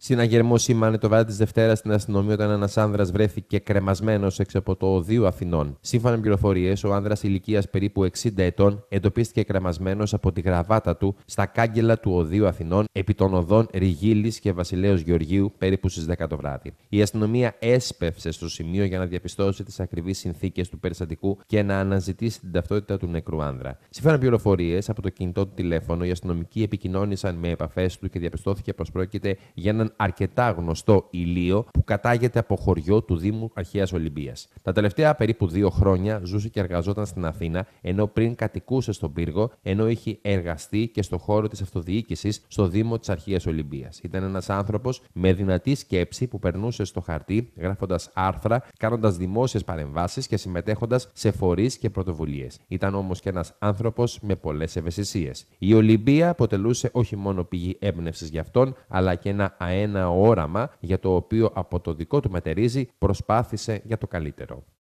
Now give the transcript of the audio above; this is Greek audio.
Συναγερμό σήμανε το βράδυ της Δευτέρας στην αστυνομία όταν ένας άνδρας βρέθηκε κρεμασμένος έξω από το οδείο Αθηνών. Σύμφωνα με πληροφορίες, ο άνδρας ηλικίας περίπου 60 ετών εντοπίστηκε κρεμασμένος από τη γραβάτα του στα κάγκελα του οδείου Αθηνών επί των οδών Ριγίλης και Βασιλέως Γεωργίου περίπου στις 10 το βράδυ. Η αστυνομία έσπευσε στο σημείο για να διαπιστώσει τις ακριβείς συνθήκες του περιστατικού και να αναζητήσει την ταυτότητα του νεκρού άνδρα. Σύμφωνα με πληροφορίες από το κινητό του τηλέφωνο, οι αστυνομικοί επικοινώνησαν με επαφές του και διαπιστώθηκε πως πρόκειται για έναν έναν αρκετά γνωστό ηλίο που κατάγεται από χωριό του Δήμου Αρχαίας Ολυμπίας. Τα τελευταία περίπου δύο χρόνια ζούσε και εργαζόταν στην Αθήνα, ενώ πριν κατοικούσε στον πύργο, ενώ είχε εργαστεί και στο χώρο της αυτοδιοίκησης στο Δήμο της Αρχαίας Ολυμπίας. Ήταν ένας άνθρωπος με δυνατή σκέψη που περνούσε στο χαρτί, γράφοντας άρθρα, κάνοντας δημόσιες παρεμβάσεις και συμμετέχοντας σε φορείς και πρωτοβουλίες. Ήταν όμως και ένας άνθρωπος με πολλές ευαισθησίες. Η Ολυμπία αποτελούσε όχι μόνο πηγή έμπνευσης για αυτόν, αλλά και ένα αέριο ένα όραμα για το οποίο από το δικό του μετερίζει προσπάθησε για το καλύτερο.